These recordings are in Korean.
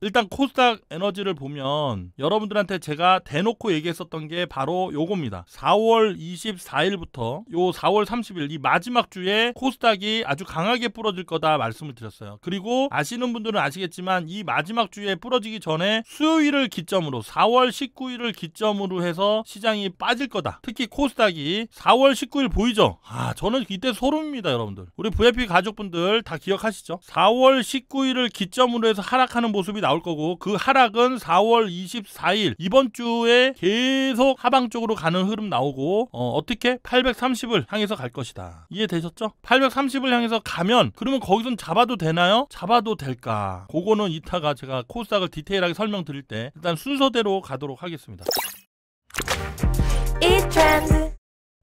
일단 코스닥 에너지를 보면 여러분들한테 제가 대놓고 얘기했었던 게 바로 요겁니다. 4월 24일부터 요 4월 30일 이 마지막 주에 코스닥이 아주 강하게 부러질 거다 말씀을 드렸어요. 그리고 아시는 분들은 아시겠지만 이 마지막 주에 부러지기 전에 수요일을 기점으로 4월 19일을 기점으로 해서 시장이 빠질 거다. 특히 코스닥이 4월 19일 보이죠? 아 저는 이때 소름입니다 여러분들. 우리 VIP 가족분들 다 기억하시죠? 4월 19일을 기점으로 해서 하락하는 모습이 나 나올 거고 그 하락은 4월 24일 이번 주에 계속 하방 쪽으로 가는 흐름 나오고 어, 떻게 830을 향해서 갈 것이다. 이해되셨죠? 830을 향해서 가면 그러면 거기선 잡아도 되나요? 잡아도 될까? 그거는 이따가 제가 코스닥을 디테일하게 설명드릴 때 일단 순서대로 가도록 하겠습니다.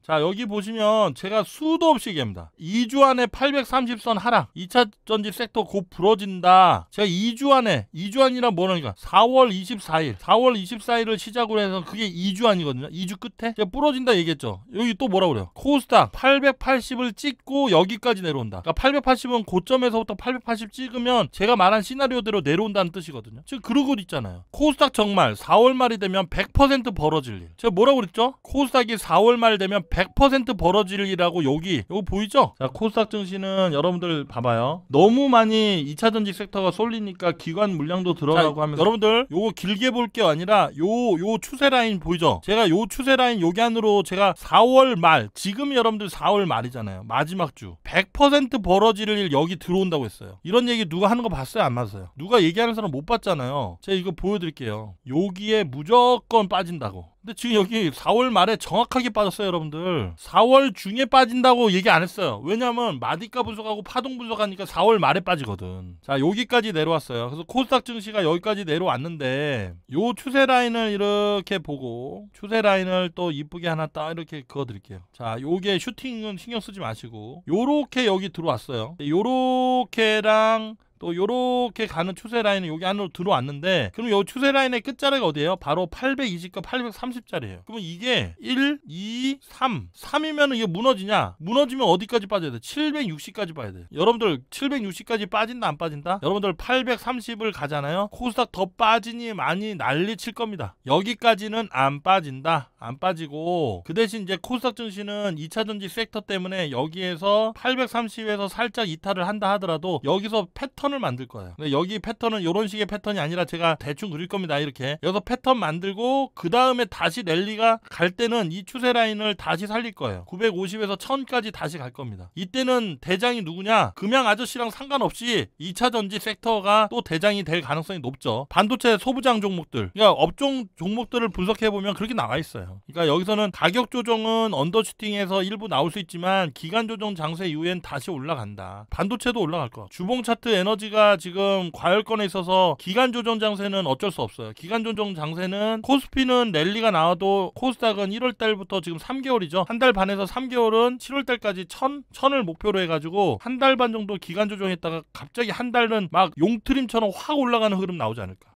자 여기 보시면 제가 수도 없이 얘기합니다. 2주 안에 830선 하락 2차 전지 섹터 곧 부러진다. 제가 2주 안에 2주 안이란뭐냐니까 4월 24일 4월 24일을 시작으로 해서 그게 2주 안이거든요. 2주 끝에 제가 부러진다 얘기했죠. 여기 또 뭐라 그래요. 코스닥 880을 찍고 여기까지 내려온다. 그러니까 880은 고점에서부터 880 찍으면 제가 말한 시나리오대로 내려온다는 뜻이거든요. 지금 그러고 있잖아요. 코스닥 정말 4월 말이 되면 100% 벌어질 일. 제가 뭐라 그랬죠? 코스닥이 4월 말 되면 100% 벌어질이라고 여기 이거 보이죠? 자 코스닥 증시는 여러분들 봐봐요. 너무 많이 2차 전지 섹터가 쏠리니까 기관 물량도 들어가고 자, 하면서 여러분들 요거 길게 볼 게 아니라 요 요 추세 라인 보이죠? 제가 요 추세 라인 여기 안으로 제가 4월 말 지금 여러분들 4월 말이잖아요. 마지막 주 100% 벌어질 여기 들어온다고 했어요. 이런 얘기 누가 하는 거 봤어요? 안 봤어요? 누가 얘기하는 사람 못 봤잖아요. 제가 이거 보여드릴게요. 여기에 무조건 빠진다고. 근데 지금 여기 4월 말에 정확하게 빠졌어요 여러분들 4월 중에 빠진다고 얘기 안 했어요 왜냐면 마디가 분석하고 파동 분석하니까 4월 말에 빠지거든 자 여기까지 내려왔어요 그래서 코스닥 증시가 여기까지 내려왔는데 요 추세 라인을 이렇게 보고 추세 라인을 또 이쁘게 하나 딱 이렇게 그어드릴게요 자 요게 슈팅은 신경 쓰지 마시고 요렇게 여기 들어왔어요 요렇게랑 또 요렇게 가는 추세 라인은 여기 안으로 들어왔는데 그럼 요 추세 라인의 끝자리가 어디예요? 바로 820과 8 3 0자리예요 그러면 이게 1, 2, 3 3이면 은 이게 무너지냐? 무너지면 어디까지 빠져야 돼? 760까지 빠야 돼. 여러분들 760까지 빠진다 안 빠진다? 여러분들 830을 가잖아요. 코스닥 더 빠지니 많이 난리 칠 겁니다. 여기까지는 안 빠진다. 안 빠지고 그 대신 이제 코스닥 증시는 2차 전지 섹터 때문에 여기에서 830에서 살짝 이탈을 한다 하더라도 여기서 패턴 패턴을 만들 거예요. 근데 여기 패턴은 이런 식의 패턴이 아니라 제가 대충 그릴 겁니다. 이렇게 여기서 패턴 만들고 그 다음에 다시 랠리가 갈 때는 이 추세 라인을 다시 살릴 거예요. 950에서 1000까지 다시 갈 겁니다. 이때는 대장이 누구냐? 금양 아저씨랑 상관없이 2차 전지 섹터가 또 대장이 될 가능성이 높죠. 반도체 소부장 종목들, 그러니까 업종 종목들을 분석해 보면 그렇게 나와 있어요. 그러니까 여기서는 가격 조정은 언더슈팅에서 일부 나올 수 있지만 기간 조정 장세 이후엔 다시 올라간다. 반도체도 올라갈 거. 주봉 차트 에너지 에너지가 지금 과열권에 있어서 기간 조정 장세는 어쩔 수 없어요. 기간 조정 장세는 코스피는 랠리가 나와도 코스닥은 1월 달부터 지금 3개월이죠. 한 달 반에서 3개월은 7월 달까지 1000, 1000을 목표로 해가지고 한 달 반 정도 기간 조정했다가 갑자기 한 달은 막 용트림처럼 확 올라가는 흐름 나오지 않을까.